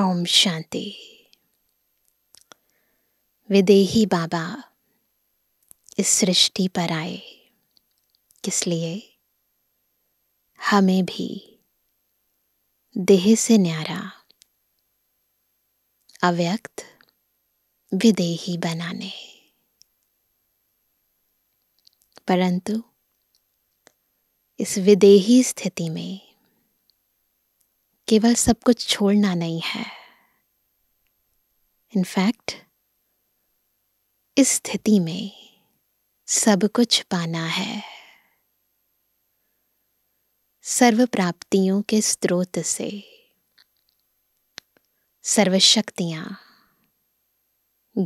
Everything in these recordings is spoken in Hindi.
ओम शांति विदेही बाबा इस सृष्टि पर आए किस लिए हमें भी देह से न्यारा अव्यक्त विदेही बनाने परंतु इस विदेही स्थिति में केवल सब कुछ छोड़ना नहीं है इनफैक्ट इस स्थिति में सब कुछ पाना है सर्व प्राप्तियों के स्रोत से सर्वशक्तियां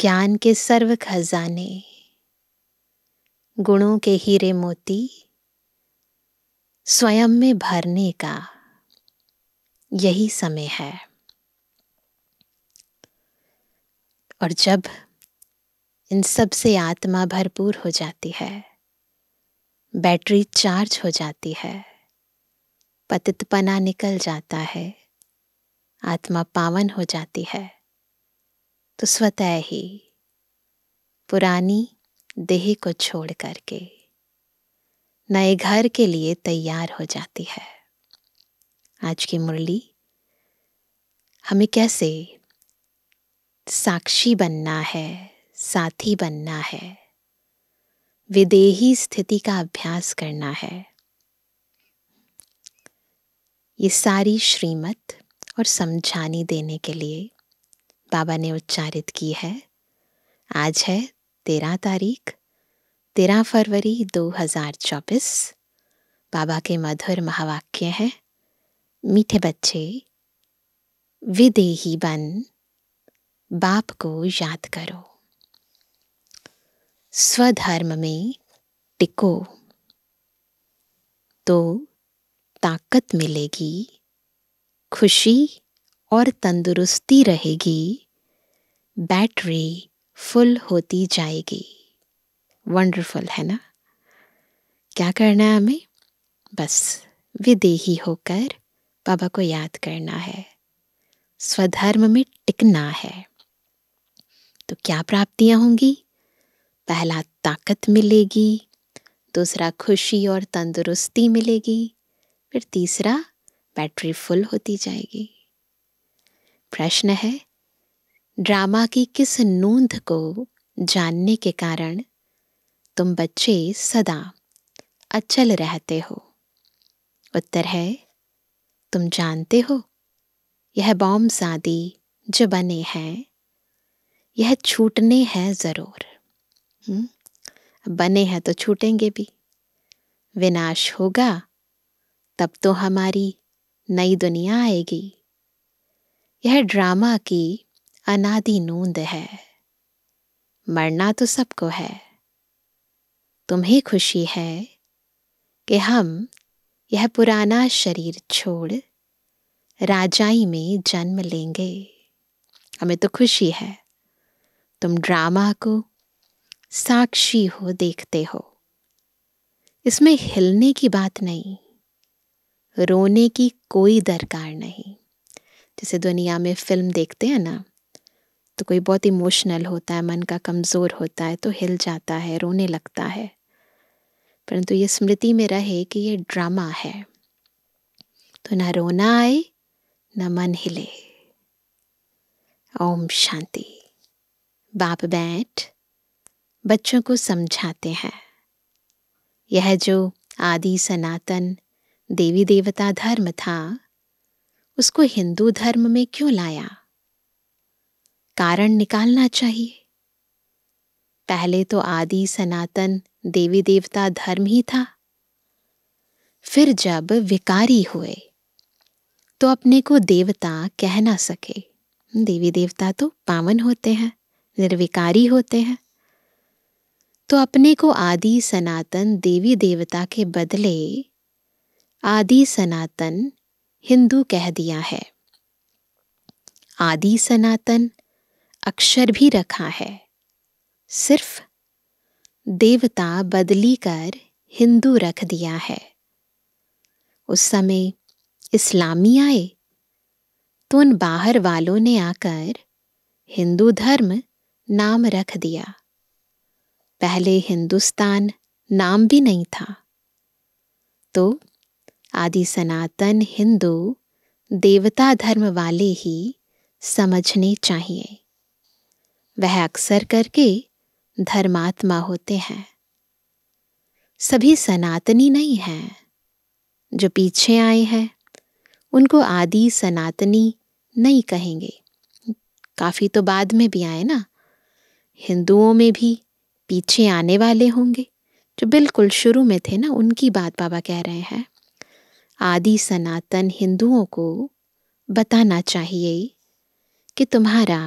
ज्ञान के सर्व खजाने गुणों के हीरे मोती स्वयं में भरने का यही समय है और जब इन सब से आत्मा भरपूर हो जाती है बैटरी चार्ज हो जाती है पतितपना निकल जाता है आत्मा पावन हो जाती है तो स्वतः ही पुरानी देह को छोड़ करके नए घर के लिए तैयार हो जाती है आज की मुरली हमें कैसे साक्षी बनना है साथी बनना है विदेही स्थिति का अभ्यास करना है ये सारी श्रीमत और समझानी देने के लिए बाबा ने उच्चारित की है आज है तेरह तारीख तेरह फरवरी 2024 बाबा के मधुर महावाक्य हैं मीठे बच्चे विदेही बन बाप को याद करो स्वधर्म में टिको तो ताकत मिलेगी खुशी और तंदुरुस्ती रहेगी बैटरी फुल होती जाएगी वंडरफुल है ना क्या करना है हमें बस विदेही होकर बाबा को याद करना है स्वधर्म में टिकना है तो क्या प्राप्तियां होंगी पहला ताकत मिलेगी दूसरा खुशी और तंदुरुस्ती मिलेगी फिर तीसरा बैटरी फुल होती जाएगी प्रश्न है ड्रामा की किस नूंद को जानने के कारण तुम बच्चे सदा अचल रहते हो उत्तर है तुम जानते हो यह बॉम्ब सादी जो बने हैं यह छूटने हैं ज़रूर हम्म, बने हैं तो छूटेंगे भी विनाश होगा तब तो हमारी नई दुनिया आएगी यह ड्रामा की अनादि नूंद है मरना तो सबको है तुम्हें खुशी है कि हम यह पुराना शरीर छोड़ राजाई में जन्म लेंगे हमें तो खुशी है तुम ड्रामा को साक्षी हो देखते हो इसमें हिलने की बात नहीं रोने की कोई दरकार नहीं जैसे दुनिया में फिल्म देखते हैं ना तो कोई बहुत इमोशनल होता है मन का कमज़ोर होता है तो हिल जाता है रोने लगता है परंतु ये स्मृति में रहे कि ये ड्रामा है तो ना रोना आए न मन हिले ओम शांति बाप बैठ बच्चों को समझाते हैं यह जो आदि सनातन देवी देवता धर्म था उसको हिंदू धर्म में क्यों लाया कारण निकालना चाहिए पहले तो आदि सनातन देवी देवता धर्म ही था फिर जब विकारी हुए तो अपने को देवता कह ना सके देवी देवता तो पावन होते हैं निर्विकारी होते हैं तो अपने को आदि सनातन देवी देवता के बदले आदि सनातन हिंदू कह दिया है आदि सनातन अक्षर भी रखा है सिर्फ देवता बदली कर हिंदू रख दिया है उस समय इस्लामी आए तो उन बाहर वालों ने आकर हिंदू धर्म नाम रख दिया पहले हिंदुस्तान नाम भी नहीं था तो आदि सनातन हिंदू देवता धर्म वाले ही समझने चाहिए वह अक्सर करके धर्मात्मा होते हैं सभी सनातनी नहीं हैं जो पीछे आए हैं उनको आदि सनातनी नहीं कहेंगे काफ़ी तो बाद में भी आए ना हिंदुओं में भी पीछे आने वाले होंगे जो बिल्कुल शुरू में थे ना उनकी बात बाबा कह रहे हैं आदि सनातन हिंदुओं को बताना चाहिए कि तुम्हारा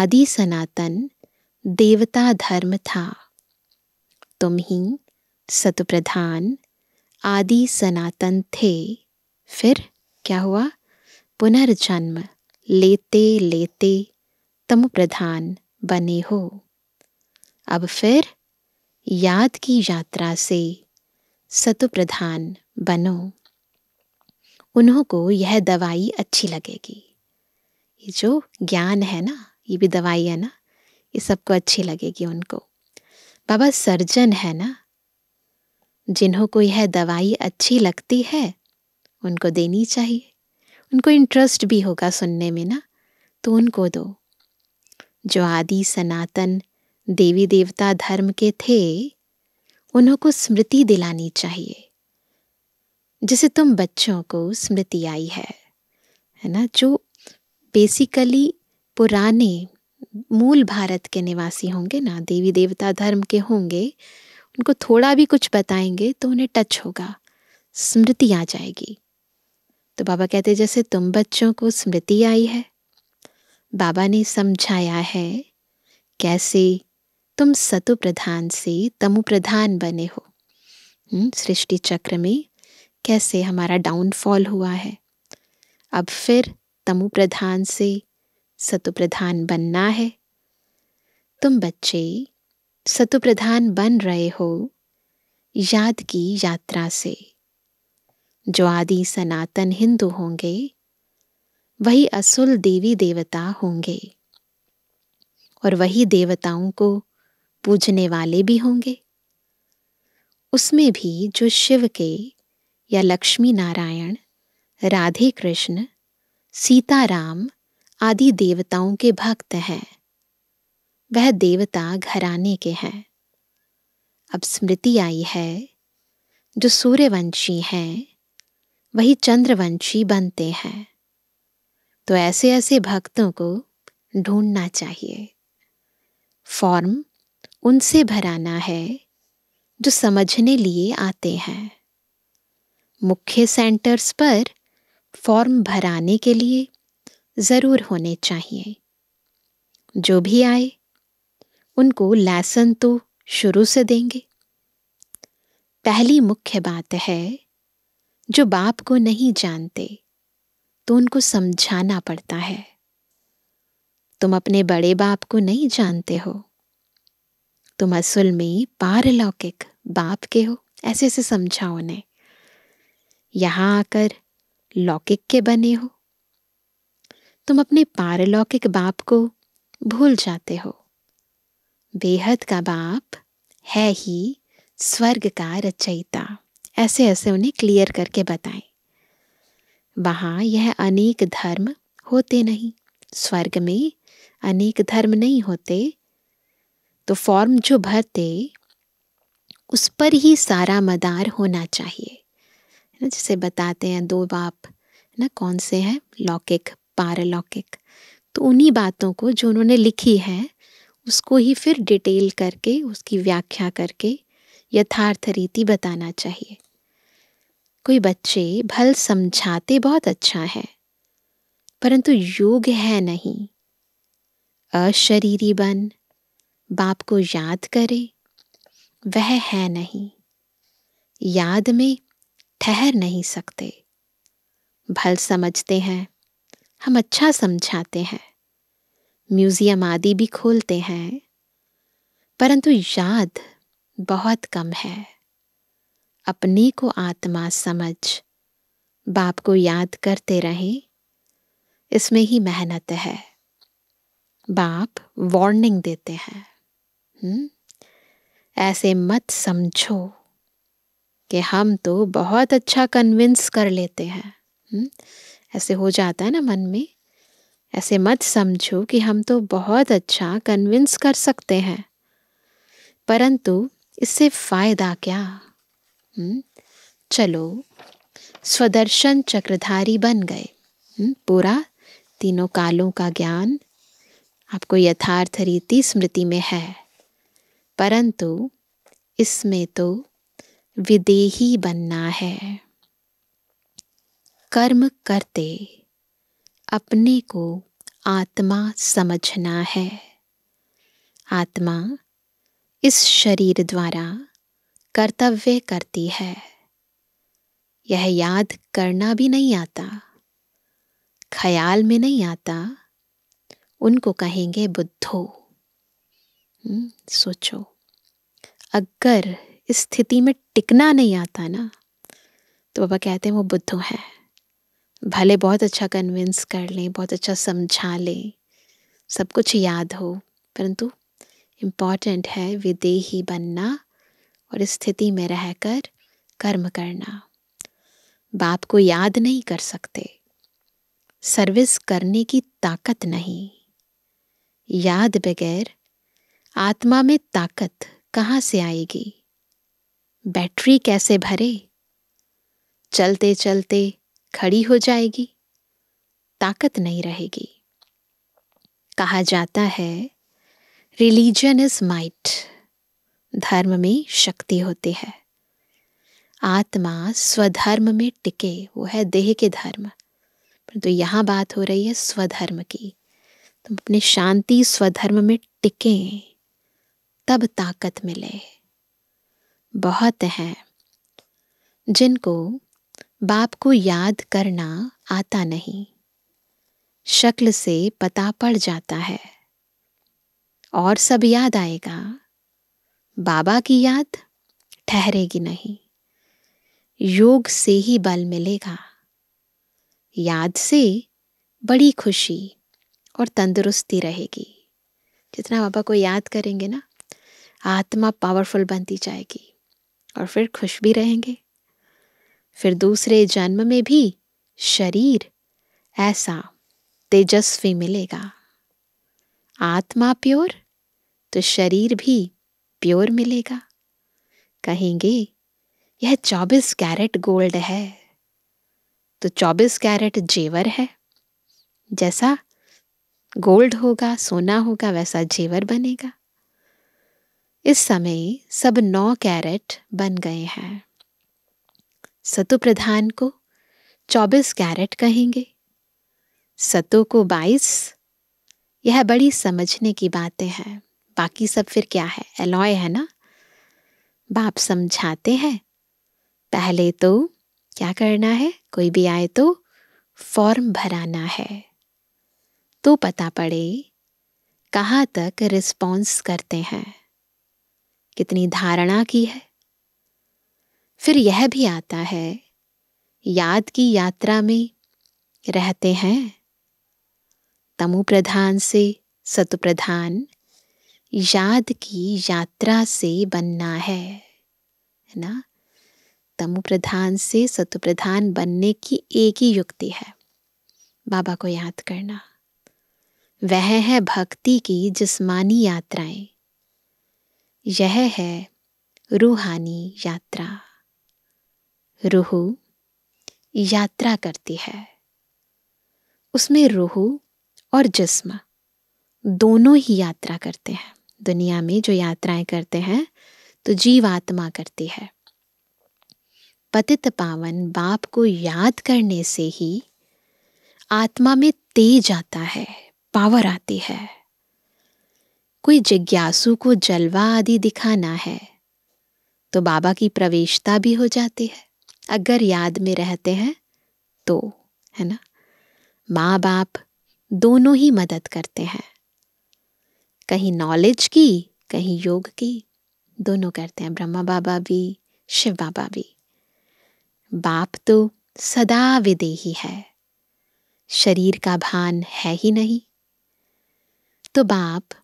आदि सनातन देवता धर्म था तुम ही सतुप्रधान आदि सनातन थे फिर क्या हुआ पुनर्जन्म लेते लेते तम प्रधान बने हो अब फिर याद की यात्रा से सतु प्रधान बनो उन्हों को यह दवाई अच्छी लगेगी ये जो ज्ञान है ना ये भी दवाई है ना ये सबको अच्छी लगेगी उनको बाबा सर्जन है ना जिन्हों को यह दवाई अच्छी लगती है उनको देनी चाहिए उनको इंटरेस्ट भी होगा सुनने में ना तो उनको दो जो आदि सनातन देवी देवता धर्म के थे उन्हों को स्मृति दिलानी चाहिए जैसे तुम बच्चों को स्मृति आई है है ना जो बेसिकली पुराने मूल भारत के निवासी होंगे ना देवी देवता धर्म के होंगे उनको थोड़ा भी कुछ बताएंगे तो उन्हें टच होगा स्मृति आ जाएगी तो बाबा कहते जैसे तुम बच्चों को स्मृति आई है बाबा ने समझाया है कैसे तुम सतु प्रधान से तमु प्रधान बने हो हम्म, सृष्टि चक्र में कैसे हमारा डाउनफॉल हुआ है अब फिर तमु प्रधान से सतुप्रधान बनना है तुम बच्चे सतुप्रधान बन रहे हो याद की यात्रा से जो आदि सनातन हिंदू होंगे वही असुल देवी देवता होंगे और वही देवताओं को पूजने वाले भी होंगे उसमें भी जो शिव के या लक्ष्मी नारायण राधे कृष्ण सीताराम आदि देवताओं के भक्त हैं वह देवता घराने के हैं अब स्मृति आई है जो सूर्यवंशी हैं वही चंद्रवंशी बनते हैं तो ऐसे ऐसे भक्तों को ढूंढना चाहिए फॉर्म उनसे भराना है जो समझने लिए आते हैं मुख्य सेंटर्स पर फॉर्म भराने के लिए ज़रूर होने चाहिए जो भी आए उनको लेसन तो शुरू से देंगे पहली मुख्य बात है जो बाप को नहीं जानते तो उनको समझाना पड़ता है तुम अपने बड़े बाप को नहीं जानते हो तुम असल में पारलौकिक बाप के हो ऐसे से समझाओ उन्हें यहाँ आकर लौकिक के बने हो तुम अपने पारलौकिक बाप को भूल जाते हो बेहद का बाप है ही स्वर्ग का रचयिता ऐसे ऐसे उन्हें क्लियर करके बताएं वहाँ यह अनेक धर्म होते नहीं स्वर्ग में अनेक धर्म नहीं होते तो फॉर्म जो भरते उस पर ही सारा मदार होना चाहिए ना जैसे बताते हैं दो बाप ना कौन से हैं लौकिक पारलौकिक तो उन्हीं बातों को जो उन्होंने लिखी है उसको ही फिर डिटेल करके उसकी व्याख्या करके यथार्थ रीति बताना चाहिए कोई बच्चे भल समझाते बहुत अच्छा है परंतु योग है नहीं अशरीरी बन बाप को याद करे वह है नहीं याद में ठहर नहीं सकते भल समझते हैं हम अच्छा समझाते हैं म्यूज़ियम आदि भी खोलते हैं परंतु याद बहुत कम है अपने को आत्मा समझ बाप को याद करते रहें इसमें ही मेहनत है बाप वार्निंग देते हैं हम्म ऐसे मत समझो कि हम तो बहुत अच्छा कन्विंस कर लेते हैं हुँ? हम्म? ऐसे हो जाता है ना मन में ऐसे मत समझो कि हम तो बहुत अच्छा कन्विंस कर सकते हैं परंतु इससे फायदा क्या हुँ? हम्म, चलो स्वदर्शन चक्रधारी बन गए हुँ? हम्म, पूरा तीनों कालों का ज्ञान आपको यथार्थ रीति स्मृति में है परंतु इसमें तो विदेही बनना है कर्म करते अपने को आत्मा समझना है आत्मा इस शरीर द्वारा कर्तव्य करती है यह याद करना भी नहीं आता ख्याल में नहीं आता उनको कहेंगे बुद्धो हम्म, सोचो अगर इस स्थिति में टिकना नहीं आता ना तो बाबा कहते हैं वो बुद्धो है भले बहुत अच्छा कन्विंस कर लें बहुत अच्छा समझा लें सब कुछ याद हो परंतु इम्पॉर्टेंट है विदेही बनना और स्थिति में रहकर कर्म करना बाप को याद नहीं कर सकते सर्विस करने की ताकत नहीं याद बगैर आत्मा में ताकत कहाँ से आएगी बैटरी कैसे भरे चलते चलते खड़ी हो जाएगी ताकत नहीं रहेगी कहा जाता है रिलीजन इज माइट धर्म में शक्ति होती है आत्मा स्वधर्म में टिके वो है देह के धर्म परंतु यहाँ बात हो रही है स्वधर्म की तुम अपने शांति स्वधर्म में टिके तब ताकत मिले बहुत हैं जिनको बाप को याद करना आता नहीं शक्ल से पता पड़ जाता है और सब याद आएगा बाबा की याद ठहरेगी नहीं योग से ही बल मिलेगा याद से बड़ी खुशी और तंदुरुस्ती रहेगी जितना बाबा को याद करेंगे ना आत्मा पावरफुल बनती जाएगी और फिर खुश भी रहेंगे फिर दूसरे जन्म में भी शरीर ऐसा तेजस्वी मिलेगा आत्मा प्योर तो शरीर भी प्योर मिलेगा कहेंगे यह चौबीस कैरेट गोल्ड है तो चौबीस कैरेट जेवर है जैसा गोल्ड होगा सोना होगा वैसा जेवर बनेगा इस समय सब नौ कैरेट बन गए हैं सतु प्रधान को 24 कैरेट कहेंगे सतु को 22 यह बड़ी समझने की बातें हैं बाकी सब फिर क्या है एलॉय है ना बाप समझाते हैं पहले तो क्या करना है कोई भी आए तो फॉर्म भराना है तो पता पड़े कहाँ तक रिस्पॉन्स करते हैं कितनी धारणा की है फिर यह भी आता है याद की यात्रा में रहते हैं तमु प्रधान से सतु प्रधान याद की यात्रा से बनना है है ना तमु प्रधान से सतु प्रधान बनने की एक ही युक्ति है बाबा को याद करना वह है भक्ति की जिस्मानी यात्राएं यह है रूहानी यात्रा रूह यात्रा करती है उसमें रूह और जिस्म दोनों ही यात्रा करते हैं दुनिया में जो यात्राएं करते हैं तो जीव आत्मा करती है पतित पावन बाप को याद करने से ही आत्मा में तेज आता है पावर आती है कोई जिज्ञासु को जलवा आदि दिखाना है तो बाबा की प्रवेशता भी हो जाती है अगर याद में रहते हैं तो है ना माँ बाप दोनों ही मदद करते हैं कहीं नॉलेज की कहीं योग की दोनों करते हैं ब्रह्मा बाबा भी शिव बाबा भी बाप तो सदा विदेही है शरीर का भान है ही नहीं तो बाप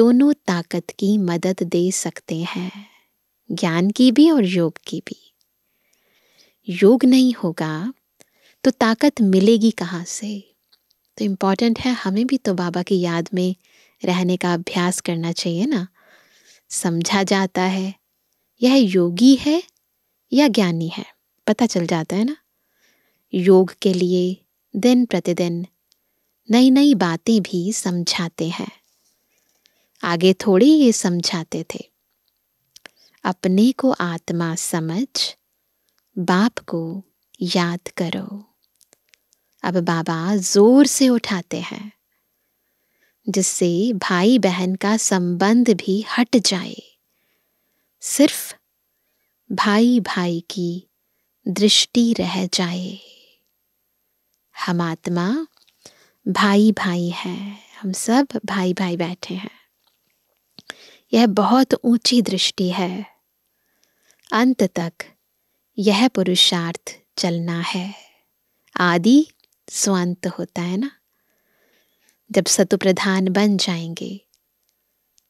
दोनों ताकत की मदद दे सकते हैं ज्ञान की भी और योग की भी योग नहीं होगा तो ताकत मिलेगी कहाँ से तो इम्पॉर्टेंट है हमें भी तो बाबा की याद में रहने का अभ्यास करना चाहिए ना समझा जाता है यह योगी है या ज्ञानी है पता चल जाता है ना योग के लिए दिन प्रतिदिन नई नई बातें भी समझाते हैं आगे थोड़ी ये समझाते थे अपने को आत्मा समझ बाप को याद करो अब बाबा जोर से उठाते हैं जिससे भाई बहन का संबंध भी हट जाए सिर्फ भाई भाई की दृष्टि रह जाए हम आत्मा भाई भाई है हम सब भाई भाई बैठे हैं यह बहुत ऊंची दृष्टि है अंत तक यह पुरुषार्थ चलना है आदि स्वंत होता है ना जब सतु प्रधान बन जाएंगे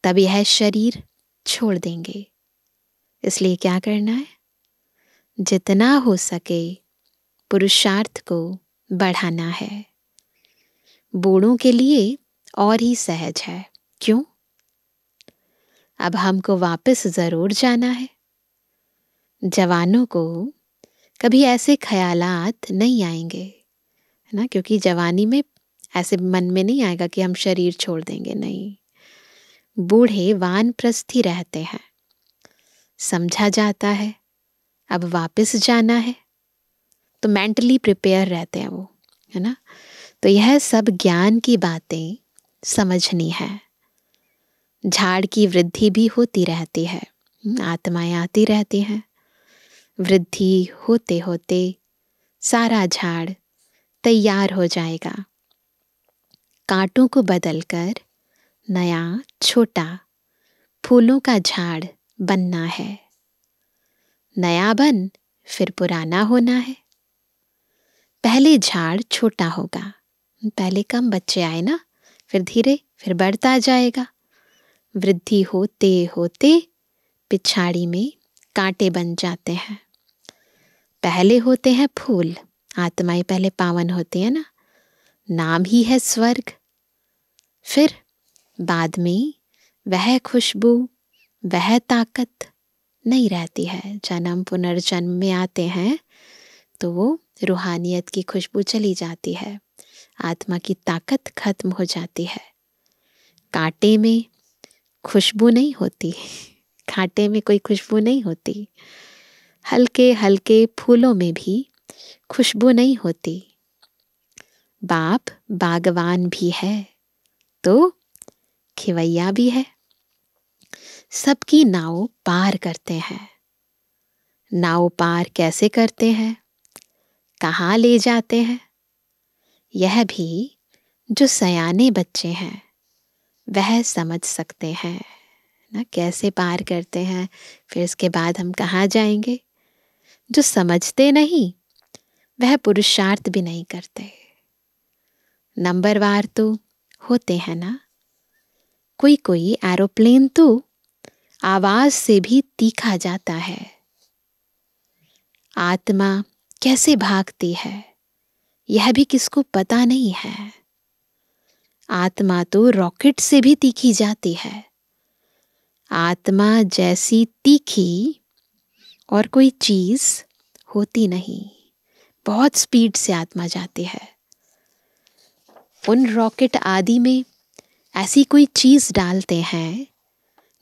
तब यह शरीर छोड़ देंगे इसलिए क्या करना है जितना हो सके पुरुषार्थ को बढ़ाना है बूढ़ों के लिए और ही सहज है क्यों अब हमको वापस ज़रूर जाना है जवानों को कभी ऐसे ख्यालात नहीं आएंगे है ना क्योंकि जवानी में ऐसे मन में नहीं आएगा कि हम शरीर छोड़ देंगे नहीं बूढ़े वान प्रस्थी रहते हैं समझा जाता है अब वापस जाना है तो मेंटली प्रिपेयर रहते हैं वो है ना तो यह सब ज्ञान की बातें समझनी है झाड़ की वृद्धि भी होती रहती है हम्म, आत्माएं आती रहती हैं वृद्धि होते होते सारा झाड़ तैयार हो जाएगा कांटों को बदलकर नया छोटा फूलों का झाड़ बनना है नया बन फिर पुराना होना है पहले झाड़ छोटा होगा पहले कम बच्चे आए ना फिर धीरे फिर बढ़ता जाएगा वृद्धि होते होते पिछाड़ी में कांटे बन जाते हैं पहले होते हैं फूल आत्माएं पहले पावन होती हैं ना नाम ही है स्वर्ग फिर बाद में वह खुशबू वह ताकत नहीं रहती है जन्म पुनर्जन्म में आते हैं तो वो रूहानियत की खुशबू चली जाती है आत्मा की ताकत खत्म हो जाती है कांटे में खुशबू नहीं होती कांटे में कोई खुशबू नहीं होती हल्के हल्के फूलों में भी खुशबू नहीं होती बाप बागवान भी है तो खिवैया भी है सबकी नाव पार करते हैं नाव पार कैसे करते हैं कहाँ ले जाते हैं यह भी जो सयाने बच्चे हैं वह समझ सकते हैं ना कैसे पार करते हैं फिर इसके बाद हम कहाँ जाएंगे जो समझते नहीं वह पुरुषार्थ भी नहीं करते नंबरवार तो होते हैं ना कोई कोई एरोप्लेन तो आवाज से भी तीखा जाता है आत्मा कैसे भागती है यह भी किसको पता नहीं है आत्मा तो रॉकेट से भी तीखी जाती है आत्मा जैसी तीखी और कोई चीज़ होती नहीं बहुत स्पीड से आत्मा जाती है उन रॉकेट आदि में ऐसी कोई चीज़ डालते हैं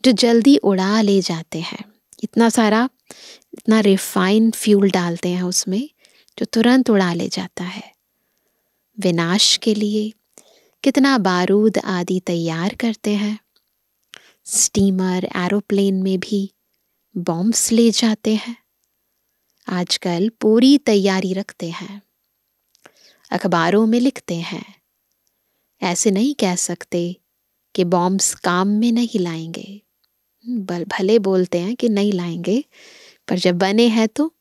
जो जल्दी उड़ा ले जाते हैं इतना सारा इतना रिफाइन फ्यूल डालते हैं उसमें जो तुरंत उड़ा ले जाता है विनाश के लिए कितना बारूद आदि तैयार करते हैं स्टीमर एरोप्लेन में भी बॉम्ब्स ले जाते हैं आजकल पूरी तैयारी रखते हैं अखबारों में लिखते हैं ऐसे नहीं कह सकते कि बॉम्ब्स काम में नहीं लाएंगे बल भले बोलते हैं कि नहीं लाएंगे पर जब बने हैं तो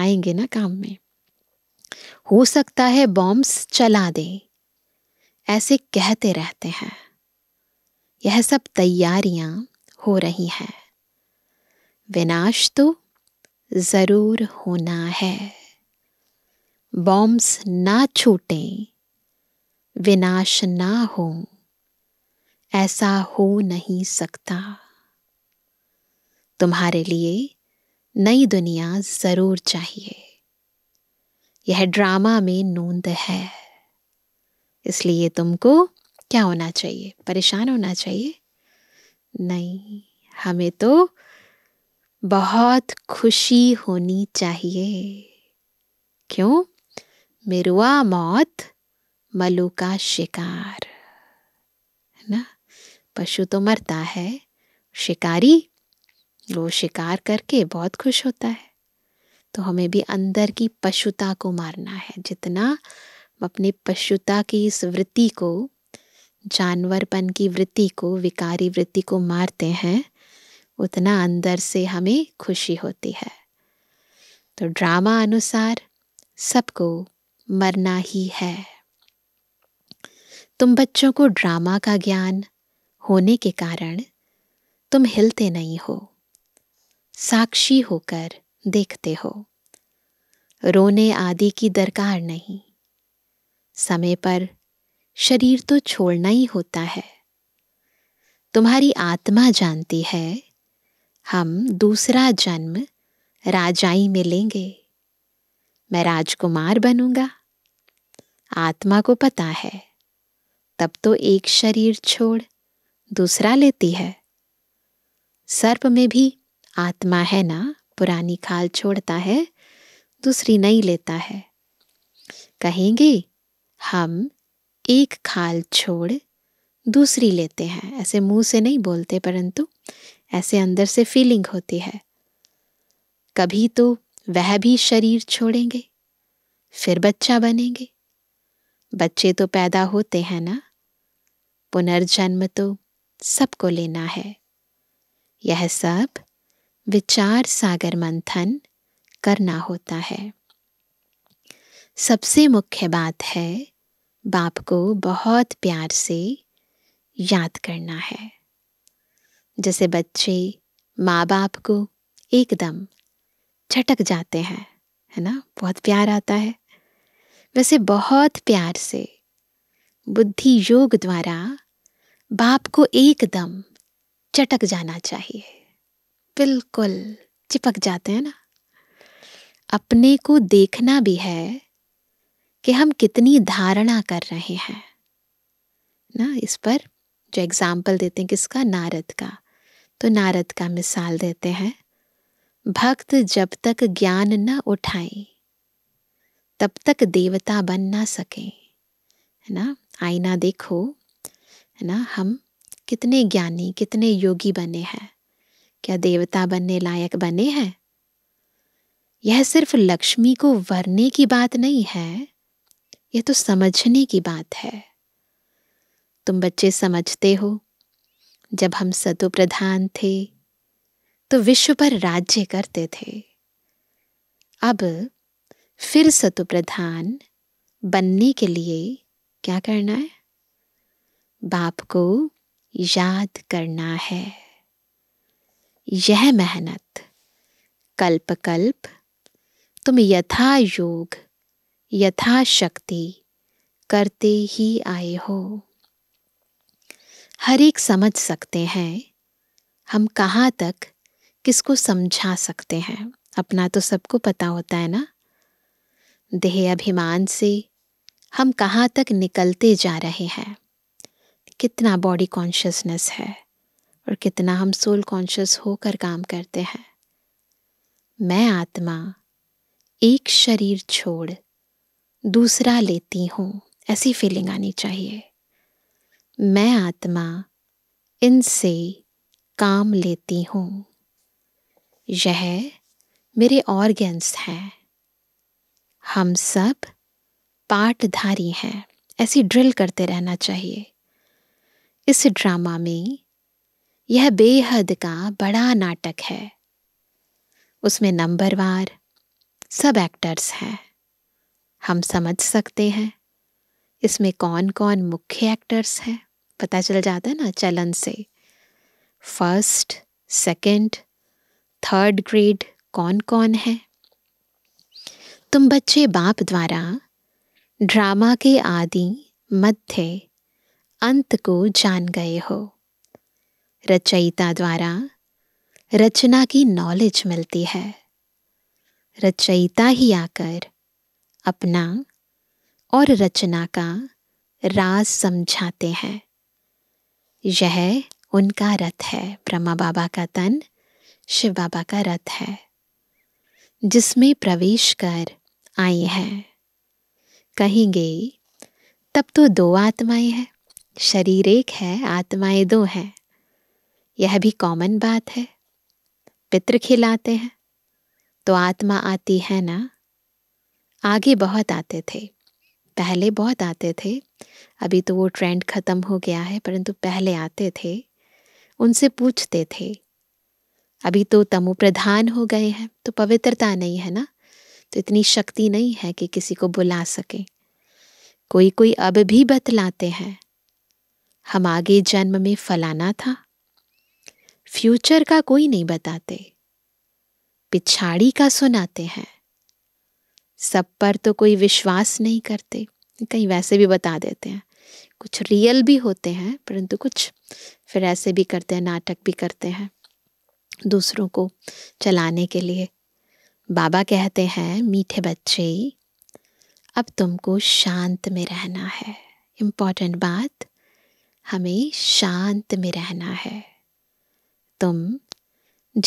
आएंगे ना काम में हो सकता है बॉम्ब्स चला दें ऐसे कहते रहते हैं यह सब तैयारियां हो रही हैं विनाश तो ज़रूर होना है बॉम्ब्स ना छूटें विनाश ना हो ऐसा हो नहीं सकता तुम्हारे लिए नई दुनिया ज़रूर चाहिए यह ड्रामा में नोंद है इसलिए तुमको क्या होना चाहिए परेशान होना चाहिए नहीं हमें तो बहुत खुशी होनी चाहिए क्यों मिरुआ मौत मलू का शिकार है ना पशु तो मरता है शिकारी वो शिकार करके बहुत खुश होता है तो हमें भी अंदर की पशुता को मारना है जितना अपने पशुता की इस वृत्ति को जानवरपन की वृत्ति को विकारी वृत्ति को मारते हैं उतना अंदर से हमें खुशी होती है तो ड्रामा अनुसार सबको मरना ही है तुम बच्चों को ड्रामा का ज्ञान होने के कारण तुम हिलते नहीं हो साक्षी होकर देखते हो रोने आदि की दरकार नहीं समय पर शरीर तो छोड़ना ही होता है तुम्हारी आत्मा जानती है हम दूसरा जन्म राजाई में लेंगे मैं राजकुमार बनूंगा आत्मा को पता है तब तो एक शरीर छोड़ दूसरा लेती है सर्प में भी आत्मा है ना पुरानी खाल छोड़ता है दूसरी नहीं लेता है कहेंगे हम एक खाल छोड़ दूसरी लेते हैं ऐसे मुंह से नहीं बोलते परंतु ऐसे अंदर से फीलिंग होती है कभी तो वह भी शरीर छोड़ेंगे फिर बच्चा बनेंगे बच्चे तो पैदा होते हैं ना पुनर्जन्म तो सबको लेना है यह सब विचार सागर मंथन करना होता है सबसे मुख्य बात है बाप को बहुत प्यार से याद करना है जैसे बच्चे माँ बाप को एकदम झटक जाते हैं है ना बहुत प्यार आता है वैसे बहुत प्यार से बुद्धि योग द्वारा बाप को एकदम चटक जाना चाहिए बिल्कुल चिपक जाते हैं ना अपने को देखना भी है कि हम कितनी धारणा कर रहे हैं ना इस पर जो एग्जाम्पल देते हैं किसका नारद का तो नारद का मिसाल देते हैं भक्त जब तक ज्ञान न उठाए तब तक देवता बन ना सके है ना आईना देखो है ना हम कितने ज्ञानी कितने योगी बने हैं क्या देवता बनने लायक बने हैं यह सिर्फ लक्ष्मी को वरने की बात नहीं है यह तो समझने की बात है तुम बच्चे समझते हो जब हम सतु प्रधान थे तो विश्व पर राज्य करते थे अब फिर सतु प्रधान बनने के लिए क्या करना है बाप को याद करना है यह मेहनत कल्प कल्प तुम यथा योग यथाशक्ति करते ही आए हो हर एक समझ सकते हैं हम कहाँ तक किसको समझा सकते हैं अपना तो सबको पता होता है ना देह अभिमान से हम कहाँ तक निकलते जा रहे हैं कितना बॉडी कॉन्शियसनेस है और कितना हम सोल कॉन्शियस होकर काम करते हैं मैं आत्मा एक शरीर छोड़ दूसरा लेती हूँ ऐसी फीलिंग आनी चाहिए मैं आत्मा इनसे काम लेती हूँ यह मेरे ऑर्गेन्स हैं हम सब पाठधारी हैं ऐसी ड्रिल करते रहना चाहिए इस ड्रामा में यह बेहद का बड़ा नाटक है उसमें नंबरवार सब एक्टर्स हैं हम समझ सकते हैं इसमें कौन कौन मुख्य एक्टर्स हैं पता चल जाता है ना चलन से फर्स्ट सेकंड, थर्ड ग्रेड कौन कौन है तुम बच्चे बाप द्वारा ड्रामा के आदि मध्य अंत को जान गए हो रचयिता द्वारा रचना की नॉलेज मिलती है रचयिता ही आकर अपना और रचना का राज समझाते हैं यह उनका रथ है ब्रह्मा बाबा का तन शिव बाबा का रथ है जिसमें प्रवेश कर आए हैं कहेंगे तब तो दो आत्माएं हैं शरीर एक है आत्माएं दो हैं यह भी कॉमन बात है पितृ खिलाते हैं तो आत्मा आती है ना आगे बहुत आते थे पहले बहुत आते थे अभी तो वो ट्रेंड ख़त्म हो गया है परंतु पहले आते थे उनसे पूछते थे अभी तो तमो प्रधान हो गए हैं तो पवित्रता नहीं है ना तो इतनी शक्ति नहीं है कि किसी को बुला सके कोई कोई अब भी बतलाते हैं हम आगे जन्म में फलाना था फ्यूचर का कोई नहीं बताते पिछाड़ी का सुनाते हैं सब पर तो कोई विश्वास नहीं करते कहीं वैसे भी बता देते हैं कुछ रियल भी होते हैं परंतु कुछ फिर ऐसे भी करते हैं नाटक भी करते हैं दूसरों को चलाने के लिए बाबा कहते हैं मीठे बच्चे अब तुमको शांत में रहना है इम्पॉर्टेंट बात हमें शांत में रहना है तुम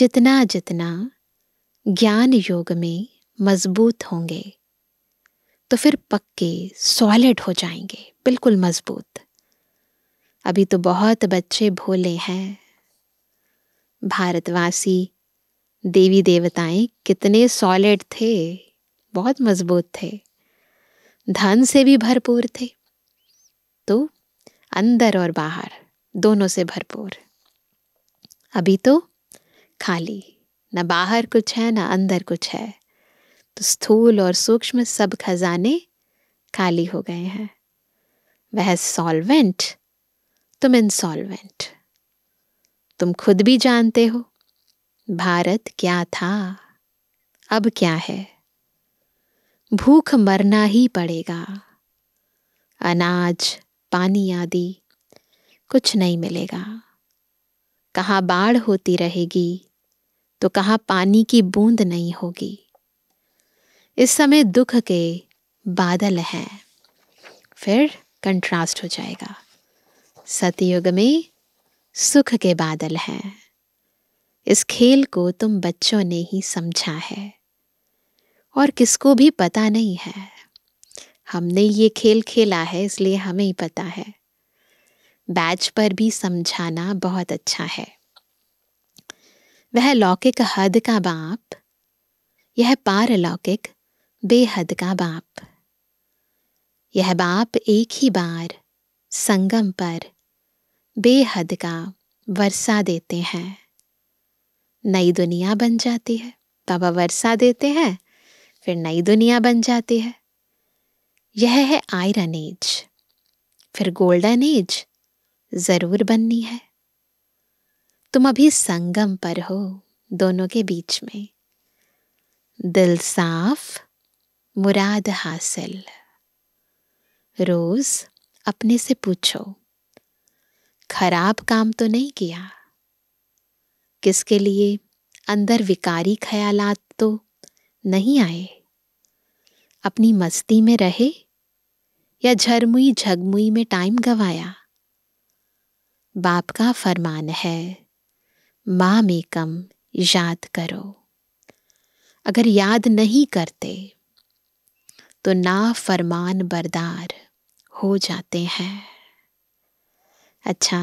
जितना जितना ज्ञान योग में मजबूत होंगे तो फिर पक्के सॉलिड हो जाएंगे बिल्कुल मजबूत अभी तो बहुत बच्चे भोले हैं भारतवासी देवी देवताएं कितने सॉलिड थे बहुत मजबूत थे धन से भी भरपूर थे तो अंदर और बाहर दोनों से भरपूर अभी तो खाली ना बाहर कुछ है ना अंदर कुछ है तो स्थूल और सूक्ष्म सब खजाने खाली हो गए हैं वह सॉल्वेंट तुम इंसॉल्वेंट तुम खुद भी जानते हो भारत क्या था अब क्या है भूख मरना ही पड़ेगा अनाज पानी आदि कुछ नहीं मिलेगा कहाँ बाढ़ होती रहेगी तो कहाँ पानी की बूंद नहीं होगी इस समय दुख के बादल हैं फिर कंट्रास्ट हो जाएगा सतयुग में सुख के बादल हैं इस खेल को तुम बच्चों ने ही समझा है और किसको भी पता नहीं है हमने ये खेल खेला है इसलिए हमें ही पता है बैच पर भी समझाना बहुत अच्छा है वह लौकिक हद का बाप यह पारलौकिक बेहद का बाप यह बाप एक ही बार संगम पर बेहद का वर्षा देते हैं नई दुनिया बन जाती है तब वर्षा देते हैं फिर नई दुनिया बन जाती है यह है आयरन एज फिर गोल्डन एज ज़रूर बननी है तुम अभी संगम पर हो दोनों के बीच में दिल साफ मुराद हासिल रोज अपने से पूछो खराब काम तो नहीं किया किसके लिए अंदर विकारी ख्यालात तो नहीं आए अपनी मस्ती में रहे या झरमुई झगमुई में टाइम गवाया बाप का फरमान है माँ में कम याद करो अगर याद नहीं करते तो ना फरमान बरदार हो जाते हैं अच्छा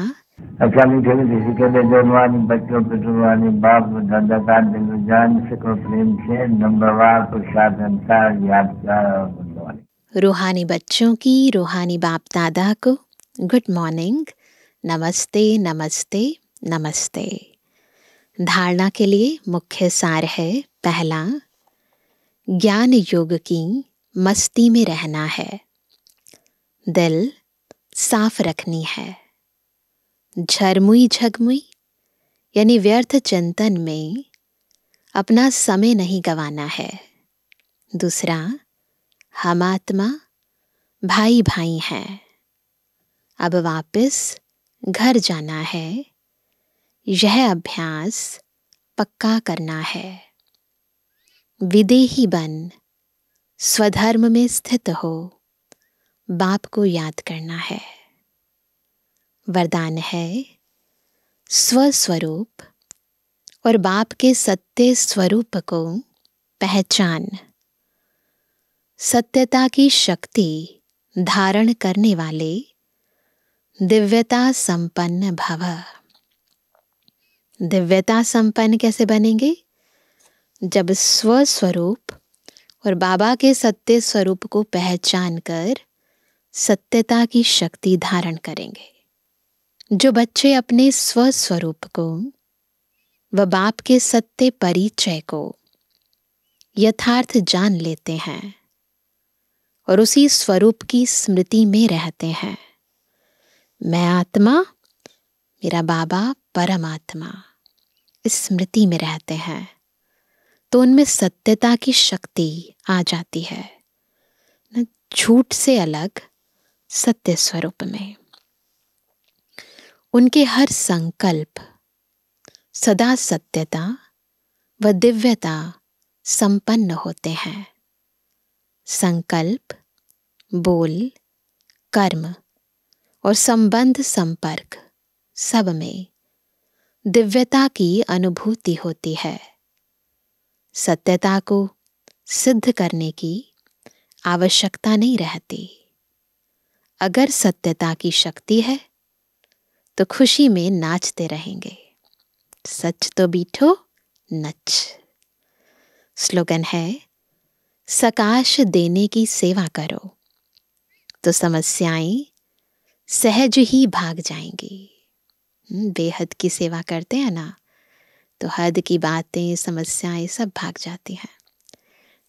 अच्छा लिखे जैसे कहते जवानी बच्चों पे जुबानी बाप दादा दादी जान से को प्रेम से नंबर वार को प्रसाद अंतर याद रूहानी बच्चों की रूहानी बाप दादा को गुड मॉर्निंग नमस्ते नमस्ते नमस्ते धारणा के लिए मुख्य सार है पहला ज्ञान योग की मस्ती में रहना है दिल साफ रखनी है झरमुई झगमुई यानी व्यर्थ चिंतन में अपना समय नहीं गंवाना है दूसरा हम आत्मा भाई भाई हैं अब वापस घर जाना है यह अभ्यास पक्का करना है विदेही बन स्वधर्म में स्थित हो बाप को याद करना है वरदान है स्वस्वरूप और बाप के सत्य स्वरूप को पहचान सत्यता की शक्ति धारण करने वाले दिव्यता संपन्न भव दिव्यता संपन्न कैसे बनेंगे जब स्वस्वरूप और बाबा के सत्य स्वरूप को पहचान कर सत्यता की शक्ति धारण करेंगे जो बच्चे अपने स्वस्वरूप को व बाप के सत्य परिचय को यथार्थ जान लेते हैं और उसी स्वरूप की स्मृति में रहते हैं मैं आत्मा मेरा बाबा परमात्मा इस स्मृति में रहते हैं तो उनमें सत्यता की शक्ति आ जाती है झूठ से अलग सत्य स्वरूप में उनके हर संकल्प सदा सत्यता व दिव्यता संपन्न होते हैं संकल्प बोल कर्म और संबंध संपर्क सब में दिव्यता की अनुभूति होती है सत्यता को सिद्ध करने की आवश्यकता नहीं रहती अगर सत्यता की शक्ति है तो खुशी में नाचते रहेंगे सच तो बीठो नच स्लोगन है सकाश देने की सेवा करो तो समस्याएं सहज ही भाग जाएंगी हम्म, बेहद की सेवा करते हैं ना तो हद की बातें समस्याएं सब भाग जाती हैं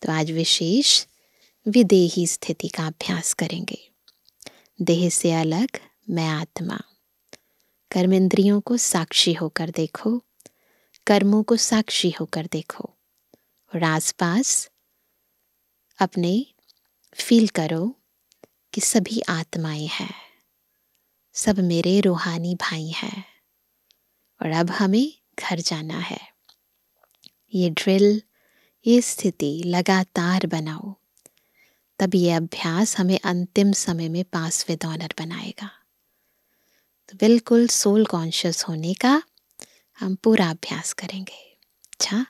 तो आज विशेष विदेही स्थिति का अभ्यास करेंगे देह से अलग मैं आत्मा कर्म इंद्रियों को साक्षी होकर देखो कर्मों को साक्षी होकर देखो और आसपास अपने फील करो कि सभी आत्माएं हैं सब मेरे रूहानी भाई हैं और अब हमें घर जाना है ये ड्रिल ये स्थिति लगातार बनाओ तब ये अभ्यास हमें अंतिम समय में पास विद ऑनर बनाएगा तो बिल्कुल सोल कॉन्शियस होने का हम पूरा अभ्यास करेंगे अच्छा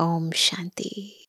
ओम शांति